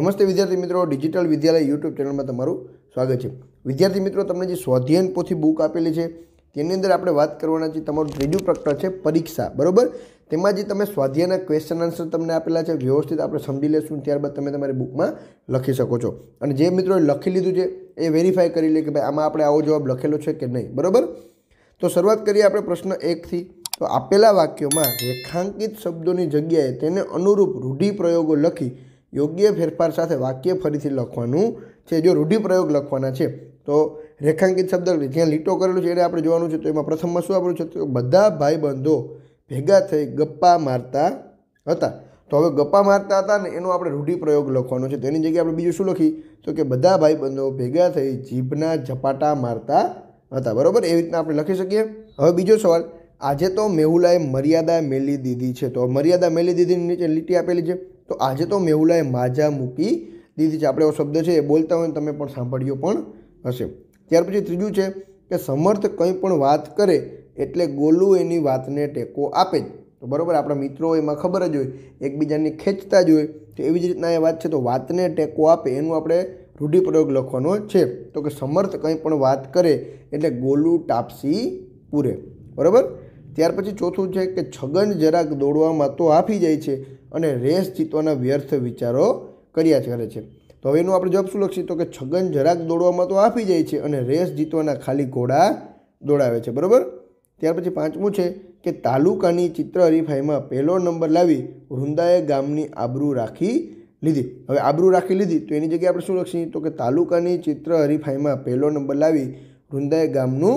નમસ્તે વિદ્યાર્થી મિત્રો ડિજિટલ વિદ્યાલય યુટ્યુબ ચેનલમાં તમારું સ્વાગત છે વિદ્યાર્થી મિત્રો તમને જે સ્વાધ્યાયન પોથી બુક આપેલી છે તેની અંદર આપણે વાત કરવાના છે તમારું ત્રીજું પ્રકરણ છે પરીક્ષા બરાબર તેમાં જે તમે સ્વાધ્યાયના ક્વેશ્ચન આન્સર તમને આપેલા છે વ્યવસ્થિત આપણે સમજી લેશું ત્યારબાદ તમે તમારી બુકમાં લખી શકો છો અને જે મિત્રોએ લખી લીધું છે એ વેરીફાઈ કરી લે કે ભાઈ આમાં આપણે આવો જવાબ લખેલો છે કે નહીં બરાબર તો શરૂઆત કરીએ આપણે પ્રશ્ન એકથી તો આપેલા વાક્યોમાં રેખાંકિત શબ્દોની જગ્યાએ તેને અનુરૂપ રૂઢિપ્રયોગો લખી યોગ્ય ફેરફાર સાથે વાક્ય ફરીથી લખવાનું છે જો રૂઢિપ્રયોગ લખવાના છે તો રેખાંકિત શબ્દ જ્યાં લીટો કરેલો છે એને આપણે જોવાનું છે તો એમાં પ્રથમમાં શું આપણું છે તો બધા ભાઈબંધો ભેગા થઈ ગપ્પા મારતા હતા તો હવે ગપ્પા મારતા હતા ને એનો આપણે રૂઢિપ્રયોગ લખવાનો છે તેની જગ્યાએ આપણે બીજું શું લખી તો કે બધા ભાઈબંધો ભેગા થઈ જીભના ઝપાટા મારતા હતા બરાબર એવી રીતના આપણે લખી શકીએ હવે બીજો સવાલ આજે તો મેહુલાએ મર્યાદા મેલી દીધી છે તો મર્યાદા મેલી દીધીની નીચે લીટી આપેલી છે તો આજે તો મેહુલાએ માજા મૂકી દીધી છે આપણે એવો શબ્દ છે એ બોલતા હોય તમે પણ સાંભળ્યો પણ હશે ત્યાર પછી ત્રીજું છે કે સમર્થ કંઈ પણ વાત કરે એટલે ગોલું એની વાતને ટેકો આપે જ તો બરાબર આપણા મિત્રો એમાં ખબર જ હોય એકબીજાની ખેંચતા જ હોય તો એવી જ રીતના એ વાત છે તો વાતને ટેકો આપે એનું આપણે રૂઢિપ્રયોગ લખવાનો છે તો કે સમર્થ કંઈ પણ વાત કરે એટલે ગોલું ટાપસી પૂરે બરાબર ત્યાર પછી ચોથું છે કે છગન જરાક દોડવામાં તો આપી જાય છે અને રેસ જીતવાના વ્યર્થ વિચારો કર્યા કરે છે તો હવે એનું આપણે જવાબ શું લખીએ તો કે છગન જરાક દોડવામાં તો આપી જાય છે અને રેસ જીતવાના ખાલી ઘોડા દોડાવે છે બરાબર ત્યાર પછી પાંચમું છે કે તાલુકાની ચિત્ર હરીફાઈમાં પહેલો નંબર લાવી વૃંદાએ ગામની આબરૂ રાખી લીધી હવે આબરૂ રાખી લીધી તો એની જગ્યાએ આપણે શું લખીએ તો કે તાલુકાની ચિત્ર હરીફાઈમાં પહેલો નંબર લાવી વૃંદાએ ગામનું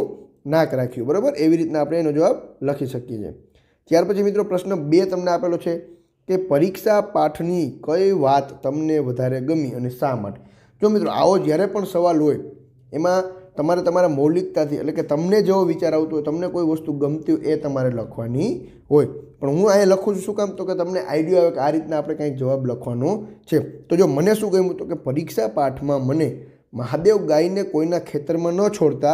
નાક રાખ્યું બરાબર એવી રીતના આપણે એનો જવાબ લખી શકીએ છીએ ત્યાર પછી મિત્રો પ્રશ્ન બે તમને આપેલો છે કે પરીક્ષા પાઠની કઈ વાત તમને વધારે ગમી અને શા માટે જો મિત્રો આવો જ્યારે પણ સવાલ હોય એમાં તમારે તમારા મૌલિકતાથી એટલે કે તમને જેવો વિચાર આવતો હોય તમને કોઈ વસ્તુ ગમતી હોય એ તમારે લખવાની હોય પણ હું અહીંયા લખું છું શું કામ તો કે તમને આઈડિયા આવે કે આ રીતના આપણે કંઈક જવાબ લખવાનો છે તો જો મને શું ગમ્યું તો કે પરીક્ષા પાઠમાં મને મહાદેવ ગાયને કોઈના ખેતરમાં ન છોડતા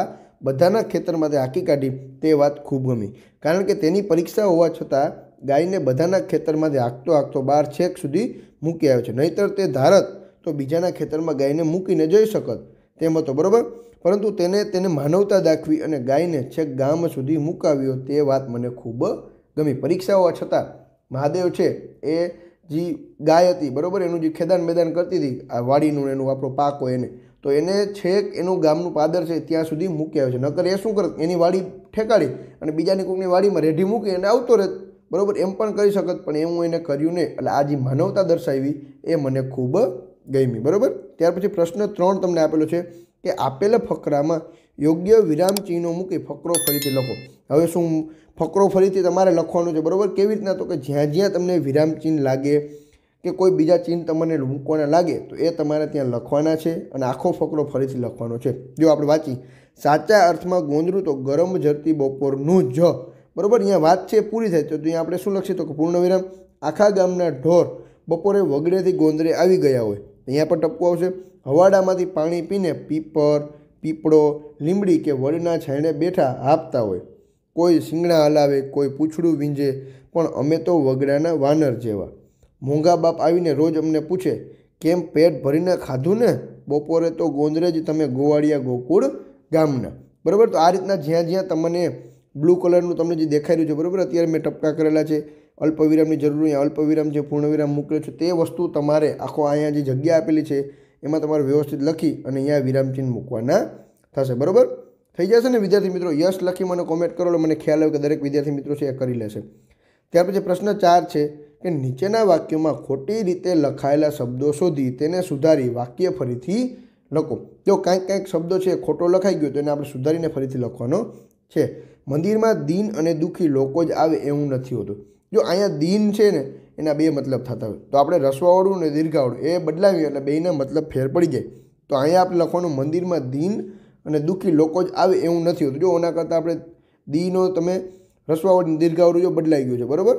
બધાના ખેતરમાંથી હાકી કાઢી તે વાત ખૂબ ગમી કારણ કે તેની પરીક્ષા હોવા છતાં ગાયને બધાના ખેતરમાંથી હાંકતો હાંકતો બાર છેક સુધી મૂકી આવ્યો છે નહીતર તે ધારત તો બીજાના ખેતરમાં ગાયને મૂકીને જઈ શકત તેમ હતો બરાબર પરંતુ તેને તેને માનવતા દાખવી અને ગાયને છેક ગામ સુધી મુકાવ્યો તે વાત મને ખૂબ ગમી પરીક્ષાઓ છતાં મહાદેવ છે એ જે ગાય હતી બરાબર એનું જે ખેદાન મેદાન કરતી હતી આ વાડીનું એનું આપણો પાક હોય એને તો એને છેક એનું ગામનું પાદર છે ત્યાં સુધી મૂકી આવે છે નકર એ શું કરત એની વાડી ઠેકાડી અને બીજાની કોઈની વાડીમાં રેઢી મૂકી અને આવતો રહેત બરાબર એમ પણ કરી શકત પણ એ હું એને કર્યું નહીં એટલે આ જે માનવતા દર્શાવી એ મને ખૂબ ગમી બરાબર ત્યાર પછી પ્રશ્ન ત્રણ તમને આપેલો છે કે આપેલા ફકરામાં યોગ્ય વિરામ ચિહ્નો મૂકી ફકરો ફરીથી લખો હવે શું ફકરો ફરીથી તમારે લખવાનું છે બરાબર કેવી રીતના તો કે જ્યાં જ્યાં તમને વિરામ ચિહ્ન લાગે કે કોઈ બીજા ચિહ્ન તમને મૂકવાના લાગે તો એ તમારે ત્યાં લખવાના છે અને આખો ફકરો ફરીથી લખવાનો છે જો આપણે વાંચી સાચા અર્થમાં ગોંદરું તો ગરમ જરતી બપોરનું જ બરાબર અહીંયા વાત છે પૂરી થાય તો અહીંયા આપણે શું લખીએ તો કે પૂર્ણવિરામ આખા ગામના ઢોર બપોરે વગડેથી ગોંદરે આવી ગયા હોય અહીંયા પણ ટપકો આવશે હવાડામાંથી પાણી પીને પીપર પીપળો લીમડી કે વડના છાંયડે બેઠા હાંપતા હોય કોઈ શિંગણા હલાવે કોઈ પૂછડું વીંજે પણ અમે તો વગડાના વાનર જેવા મોંઘા બાપ આવીને રોજ અમને પૂછે કેમ પેટ ભરીને ખાધું ને બપોરે તો ગોંદરે જ તમે ગોવાળિયા ગોકુળ ગામના બરાબર તો આ રીતના જ્યાં જ્યાં તમને બ્લુ કલરનું તમને જે દેખાઈ રહ્યું છે બરાબર અત્યારે મેં ટપકા કરેલા છે અલ્પવિરામની જરૂર નહીં અલ્પવિરામ જે પૂર્ણવિરામ મૂકેલો છે તે વસ્તુ તમારે આખો અહીંયા જે જગ્યા આપેલી છે એમાં તમારે વ્યવસ્થિત લખી અને અહીંયા વિરામચિહ્ન મૂકવાના થશે બરાબર થઈ જશે ને વિદ્યાર્થી મિત્રો યસ લખી મને કોમેન્ટ કરો મને ખ્યાલ આવ્યો કે દરેક વિદ્યાર્થી મિત્રો છે એ કરી લેશે ત્યાર પછી પ્રશ્ન ચાર છે કે નીચેના વાક્યોમાં ખોટી રીતે લખાયેલા શબ્દો શોધી તેને સુધારી વાક્ય ફરીથી લખો જો કાંઈક કાંઈક શબ્દો છે ખોટો લખાઈ ગયો તો એને આપણે સુધારીને ફરીથી લખવાનો છે મંદિરમાં દીન અને દુઃખી લોકો જ આવે એવું નથી હોતું જો અહીંયા દીન છે ને એના બે મતલબ થતા હોય તો આપણે રસવાવાળું અને દીર્ઘાવાળું એ બદલાવીએ અને બેના મતલબ ફેર પડી જાય તો અહીંયા આપણે લખવાનું મંદિરમાં દીન અને દુઃખી લોકો જ આવે એવું નથી હોતું જો એના કરતાં આપણે દીનો તમે રસવાવાળું દીર્ઘાવાળું જો બદલાઈ ગયું છે બરાબર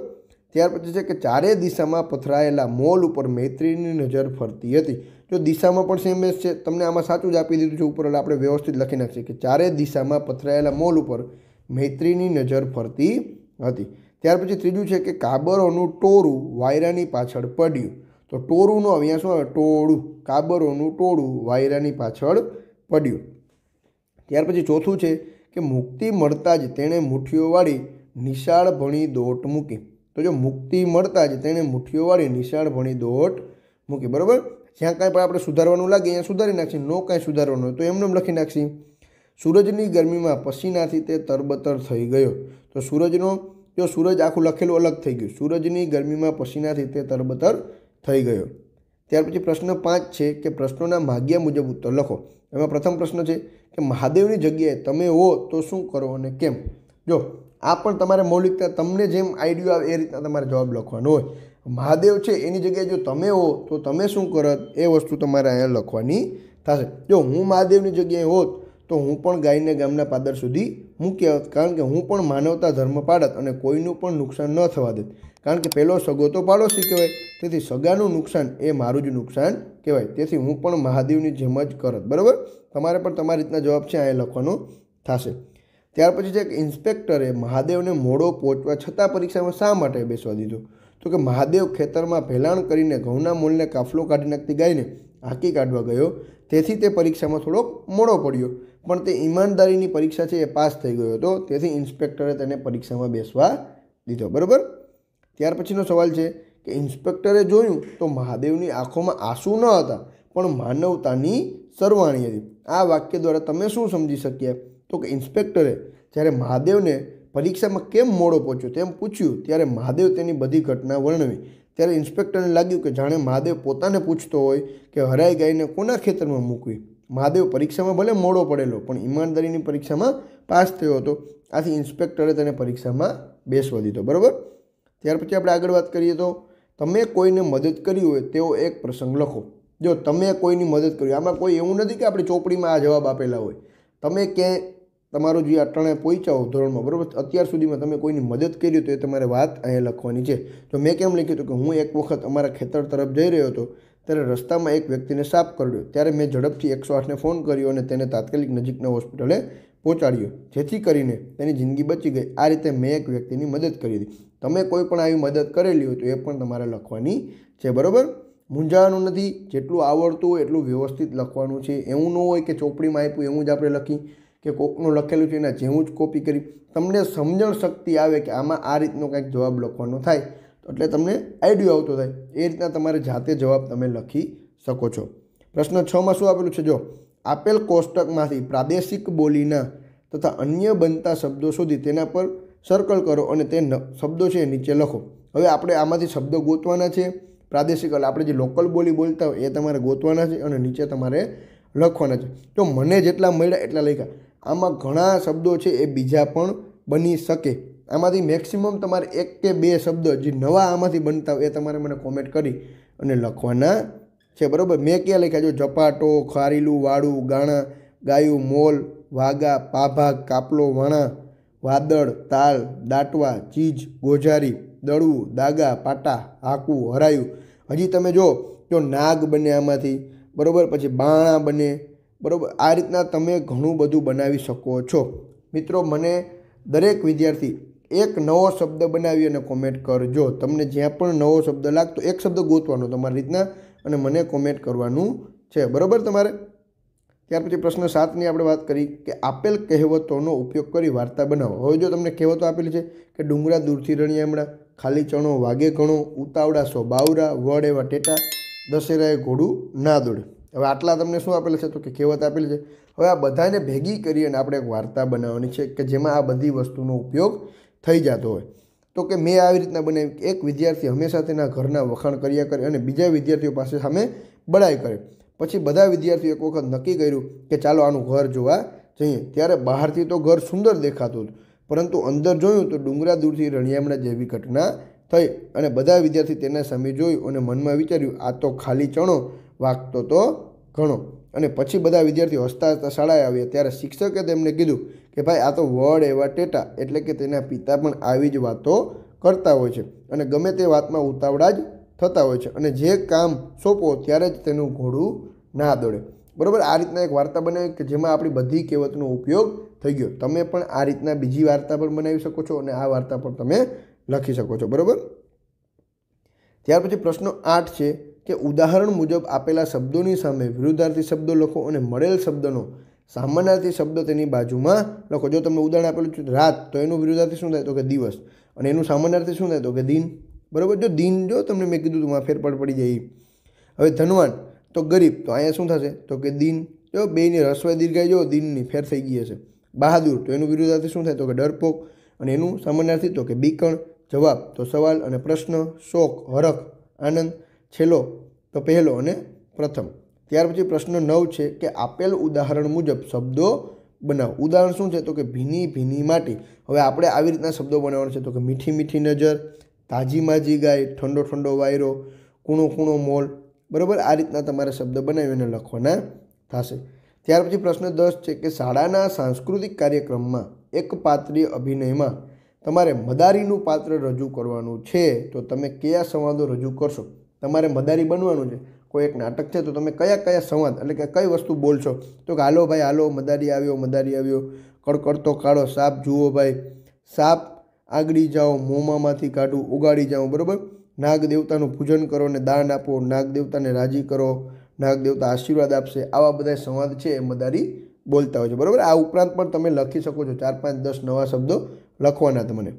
ત્યાર પછી છે કે ચારેય દિશામાં પથરાયેલા મોલ ઉપર મૈત્રીની નજર ફરતી હતી જો દિશામાં પણ સેમ જ છે તમને આમાં સાચું જ આપી દીધું છે ઉપર એટલે આપણે વ્યવસ્થિત લખી નાખીએ કે ચારેય દિશામાં પથરાયેલા મોલ ઉપર મૈત્રીની નજર ફરતી હતી ત્યાર પછી ત્રીજું છે કે કાબરોનું ટોળું વાયરાની પાછળ પડ્યું તો ટોરુંનું અહીંયા શું આવે ટોળું કાબરોનું ટોળું વાયરાની પાછળ પડ્યું ત્યાર પછી ચોથું છે કે મુક્તિ મળતા જ તેણે મુઠ્ઠીઓવાળી નિશાળ ભણી દોટ મૂકી તો જો મુક્તિ મળતા જ તેણે મુઠ્ઠીઓવાળી નિશાળ ભણી દોટ મૂકી બરાબર જ્યાં કાંઈ પણ આપણે સુધારવાનું લાગે અહીંયા સુધારી નાખીએ નો કાંઈ સુધારવાનું હોય તો એમને લખી નાખશી સૂરજની ગરમીમાં પસીનાથી તે તરબતર થઈ ગયો તો સૂરજનો જો સૂરજ આખું લખેલું અલગ થઈ ગયું સૂરજની ગરમીમાં પસીનાથી તે તરબતર થઈ ગયો ત્યાર પછી પ્રશ્ન પાંચ છે કે પ્રશ્નોના માગ્યા મુજબ ઉત્તર લખો એમાં પ્રથમ પ્રશ્ન છે કે મહાદેવની જગ્યાએ તમે હો તો શું કરો અને કેમ જો આ પણ તમારે મૌલિકતા તમને જેમ આઈડિયો આવે એ રીતના તમારે જવાબ લખવાનો હોય મહાદેવ છે એની જગ્યાએ જો તમે હો તો તમે શું કરો એ વસ્તુ તમારે અહીંયા લખવાની થશે જો હું મહાદેવની જગ્યાએ હોત તો હું પણ ગાયને ગામના પાદર સુધી મૂકી આવત કારણ કે હું પણ માનવતા ધર્મ પાડત અને કોઈનું પણ નુકસાન ન થવા દેત કારણ કે પહેલો સગો તો પાડોશી કહેવાય તેથી સગાનું નુકસાન એ મારું જ નુકસાન કહેવાય તેથી હું પણ મહાદેવની જેમ જ કરત બરાબર તમારે પણ તમારી રીતના જવાબ છે અહીંયા લખવાનો થશે ત્યાર પછી છે કે ઇન્સ્પેક્ટરે મહાદેવને મોડો પહોંચવા છતાં પરીક્ષામાં શા માટે બેસવા દીધો તો કે મહાદેવ ખેતરમાં ભેલાણ કરીને ઘઉંના મૂળને કાફલો કાઢી નાખતી ગાયને હાંકી કાઢવા ગયો તેથી તે પરીક્ષામાં થોડોક મોડો પડ્યો પણ તે ઈમાનદારીની પરીક્ષા છે એ પાસ થઈ ગયો હતો તેથી ઇન્સ્પેક્ટરે તેને પરીક્ષામાં બેસવા દીધો બરાબર ત્યાર પછીનો સવાલ છે કે ઇન્સ્પેક્ટરે જોયું તો મહાદેવની આંખોમાં આંસુ ન હતા પણ માનવતાની સરવાણી હતી આ વાક્ય દ્વારા તમે શું સમજી શક્યા તો કે ઇન્સ્પેક્ટરે જ્યારે મહાદેવને પરીક્ષામાં કેમ મોડો પહોંચ્યો તેમ પૂછ્યું ત્યારે મહાદેવ તેની બધી ઘટના વર્ણવી ત્યારે ઇન્સ્પેક્ટરને લાગ્યું કે જાણે મહાદેવ પોતાને પૂછતો હોય કે હરાઈ ગાયને કોના ખેતરમાં મૂકવી મહાદેવ પરીક્ષામાં ભલે મોડો પડેલો પણ ઈમાનદારીની પરીક્ષામાં પાસ થયો હતો આથી ઇન્સ્પેક્ટરે તેને પરીક્ષામાં બેસવા દીધો બરાબર ત્યાર પછી આપણે આગળ વાત કરીએ તો તમે કોઈને મદદ કરી હોય તેવો એક પ્રસંગ લખો જો તમે કોઈની મદદ કરી આમાં કોઈ એવું નથી કે આપણે ચોપડીમાં આ જવાબ આપેલા હોય તમે ક્યાંય તમારું જે અટાણે પહોંચ્યા ધોરણમાં બરાબર અત્યાર સુધીમાં તમે કોઈની મદદ કરી હોય તો એ તમારે વાત અહીંયા લખવાની છે તો મેં કેમ લખ્યું હતું કે હું એક વખત અમારા ખેતર તરફ જઈ રહ્યો હતો ત્યારે રસ્તામાં એક વ્યક્તિને સાફ કરડ્યો ત્યારે મેં ઝડપથી એકસો આઠને ફોન કર્યો અને તેને તાત્કાલિક નજીકના હોસ્પિટલે પહોંચાડ્યો જેથી કરીને તેની જિંદગી બચી ગઈ આ રીતે મેં એક વ્યક્તિની મદદ કરી હતી તમે કોઈ પણ આવી મદદ કરેલી હોય તો એ પણ તમારે લખવાની છે બરાબર મૂંઝાવાનું નથી જેટલું આવડતું હોય એટલું વ્યવસ્થિત લખવાનું છે એવું ન હોય કે ચોપડીમાં આપ્યું એવું જ આપણે લખી કે કોકનું લખેલું છે એના જેવું જ કોપી કરી તમને સમજણ શક્તિ આવે કે આમાં આ રીતનો કંઈક જવાબ લખવાનો થાય એટલે તમને આઈડિયો આવતો થાય એ રીતના તમારે જાતે જવાબ તમે લખી શકો છો પ્રશ્ન છમાં શું આપેલું છે જો આપેલ કોષ્ટકમાંથી પ્રાદેશિક બોલીના તથા અન્ય બનતા શબ્દો શોધી તેના પર સર્કલ કરો અને તે શબ્દો છે નીચે લખો હવે આપણે આમાંથી શબ્દો ગોતવાના છે પ્રાદેશિક એટલે આપણે જે લોકલ બોલી બોલતા હોય એ તમારે ગોતવાના છે અને નીચે તમારે લખવાના છે તો મને જેટલા મળ્યા એટલા લખ્યા આમાં ઘણા શબ્દો છે એ બીજા પણ બની શકે આમાંથી મેક્સિમમ તમારે એક કે બે શબ્દ જે નવા આમાંથી બનતા હોય એ તમારે મને કોમેન્ટ કરી અને લખવાના છે બરાબર મેં ક્યાં લખ્યા જો ઝપાટો ખારીલું વાળું ગાણા ગાયું મોલ વાગા પાભા કાપલો વણા વાદળ તાલ દાટવા ચીજ ગોઝારી દળવું દાગા પાટા હાકું હરાયું હજી તમે જો જો નાગ બને આમાંથી બરાબર પછી બાણા બને બરાબર આ રીતના તમે ઘણું બધું બનાવી શકો છો મિત્રો મને દરેક વિદ્યાર્થી એક નવો શબ્દ બનાવી અને કોમેન્ટ કરજો તમને જ્યાં પણ નવો શબ્દ લાગતો એક શબ્દ ગોતવાનો તમારી રીતના અને મને કોમેન્ટ કરવાનું છે બરાબર તમારે ત્યાર પછી પ્રશ્ન સાતની આપણે વાત કરી કે આપેલ કહેવતોનો ઉપયોગ કરી વાર્તા બનાવો હવે જો તમને કહેવતો આપેલી છે કે ડુંગરા દૂરથી રણિયામણા ખાલી ચણો વાગે ઘણો ઉતાવળા સો બાવરા વડ એવા ટેટા દશેરાએ ઘોડું ના દોડે હવે આટલા તમને શું આપેલ છે તો કે કહેવત આપેલી છે હવે આ બધાને ભેગી કરી અને આપણે એક વાર્તા બનાવવાની છે કે જેમાં આ બધી વસ્તુનો ઉપયોગ થઈ જતો હોય તો કે મેં આવી રીતના બનાવી એક વિદ્યાર્થી હંમેશા તેના ઘરના વખાણ કર્યા કરે અને બીજા વિદ્યાર્થીઓ પાસે સામે બળાઈ કરે પછી બધા વિદ્યાર્થીઓ એક વખત નક્કી કર્યું કે ચાલો આનું ઘર જોવા જઈએ ત્યારે બહારથી તો ઘર સુંદર દેખાતું હતું પરંતુ અંદર જોયું તો ડુંગરા દૂરથી રણિયામણા જેવી ઘટના થઈ અને બધા વિદ્યાર્થી તેના સામે જોયું અને મનમાં વિચાર્યું આ તો ખાલી ચણો વાગતો તો ઘણો અને પછી બધા વિદ્યાર્થીઓ હસતા હસતા શાળાએ આવ્યા ત્યારે શિક્ષકે તેમને કીધું કે ભાઈ આ તો વડ એવા ટેટા એટલે કે તેના પિતા પણ આવી જ વાતો કરતા હોય છે અને ગમે તે વાતમાં ઉતાવળા જ થતા હોય છે અને જે કામ સોંપો ત્યારે જ તેનું ઘોડું ના દોડે બરાબર આ રીતના એક વાર્તા બનાવી કે જેમાં આપણી બધી કહેવતનો ઉપયોગ થઈ ગયો તમે પણ આ રીતના બીજી વાર્તા પણ બનાવી શકો છો અને આ વાર્તા પણ તમે લખી શકો છો બરાબર ત્યાર પછી પ્રશ્ન આઠ છે કે ઉદાહરણ મુજબ આપેલા શબ્દોની સામે વિરુદ્ધાર્થી શબ્દો લખો અને મળેલ શબ્દનો સામાન્યાર્થી શબ્દ તેની બાજુમાં લખો જો તમને ઉદાહરણ આપેલું છે રાત તો એનું વિરોધાર્થી શું થાય તો કે દિવસ અને એનું સામાનાર્થી શું થાય તો કે દિન બરાબર જો દિન જો તમને મેં કીધું હતું ફેરફાર પડી જાય હવે ધનવાન તો ગરીબ તો અહીંયા શું થશે તો કે દિન જો બેની રસવાય દીર્ઘાય જો દિનની ફેર થઈ ગઈ હશે બહાદુર તો એનું વિરોધાર્થી શું થાય તો કે ડરપોક અને એનું સામાનાર્થી તો કે બીકણ જવાબ તો સવાલ અને પ્રશ્ન શોક હરખ આનંદ છેલ્લો તો પહેલો અને પ્રથમ ત્યાર પછી પ્રશ્ન નવ છે કે આપેલ ઉદાહરણ મુજબ શબ્દો બનાવો ઉદાહરણ શું છે તો કે ભીની ભીની માટી હવે આપણે આવી રીતના શબ્દો બનાવવાના છે તો કે મીઠી મીઠી નજર તાજી માજી ગાય ઠંડો ઠંડો વાયરો કૂણો કૂણો મોલ બરાબર આ રીતના તમારે શબ્દ બનાવીને લખવાના થશે ત્યાર પછી પ્રશ્ન દસ છે કે શાળાના સાંસ્કૃતિક કાર્યક્રમમાં એક પાત્રીય અભિનયમાં તમારે મદારીનું પાત્ર રજૂ કરવાનું છે તો તમે કયા સંવાદો રજૂ કરશો તમારે મદારી બનવાનું છે કોઈ એક નાટક છે તો તમે કયા કયા સંવાદ એટલે કે કઈ વસ્તુ બોલશો તો કે હાલો ભાઈ હાલો મદારી આવ્યો મદારી આવ્યો કડકડતો કાળો સાપ જુઓ ભાઈ સાપ આગળી જાઓ મોંમાંથી કાઢું ઉગાડી જાઓ બરાબર નાગ દેવતાનું પૂજન કરો અને દાન આપો નાગ દેવતાને રાજી કરો નાગ દેવતા આશીર્વાદ આપશે આવા બધા સંવાદ છે એ મદારી બોલતા હોય છે બરાબર આ ઉપરાંત પણ તમે લખી શકો છો ચાર પાંચ દસ નવા શબ્દો લખવાના તમને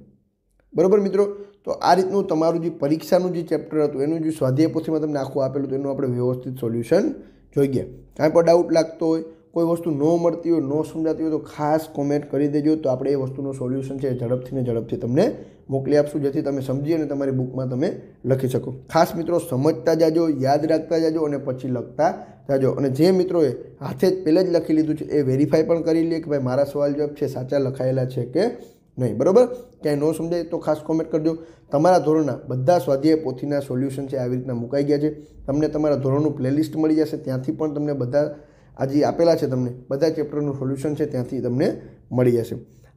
બરાબર મિત્રો તો આ રીતનું તમારું જે પરીક્ષાનું જે ચેપ્ટર હતું એનું જે સ્વાધ્યાય પોથીમાં તમને આખું આપેલું તો એનું આપણે વ્યવસ્થિત સોલ્યુશન જોઈએ કાંઈ પણ ડાઉટ લાગતો હોય કોઈ વસ્તુ ન મળતી હોય ન સમજાતી હોય તો ખાસ કોમેન્ટ કરી દેજો તો આપણે એ વસ્તુનું સોલ્યુશન છે ઝડપથી ને ઝડપથી તમને મોકલી આપશું જેથી તમે સમજી અને તમારી બુકમાં તમે લખી શકો ખાસ મિત્રો સમજતા જાજો યાદ રાખતા જાજો અને પછી લખતા જાજો અને જે મિત્રોએ હાથે જ પહેલાં જ લખી લીધું છે એ વેરીફાઈ પણ કરી લે કે ભાઈ મારા સવાલ જવાબ છે સાચા લખાયેલા છે કે નહીં બરાબર ક્યાંય ન સમજાય તો ખાસ કોમેન્ટ કરજો તમારા ધોરણના બધા સ્વાધ્યાય પોથીના સોલ્યુશન છે આવી રીતના મુકાઈ ગયા છે તમને તમારા ધોરણનું પ્લેલિસ્ટ મળી જશે ત્યાંથી પણ તમને બધા આજે આપેલા છે તમને બધા ચેપ્ટરનું સોલ્યુશન છે ત્યાંથી તમને મળી જશે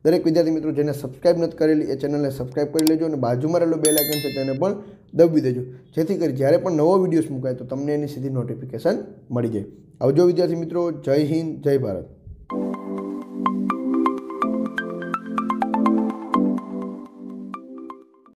દરેક વિદ્યાર્થી મિત્રો જેને સબસ્ક્રાઇબ નથી કરેલી એ ચેનલને સબસ્ક્રાઇબ કરી લેજો અને બાજુમાં રહેલો બે લાઇકન છે તેને પણ દબાવી દેજો જેથી કરી જ્યારે પણ નવો વિડીયોસ મુકાય તો તમને એની સીધી નોટિફિકેશન મળી જાય આવજો વિદ્યાર્થી મિત્રો જય હિન્દ જય ભારત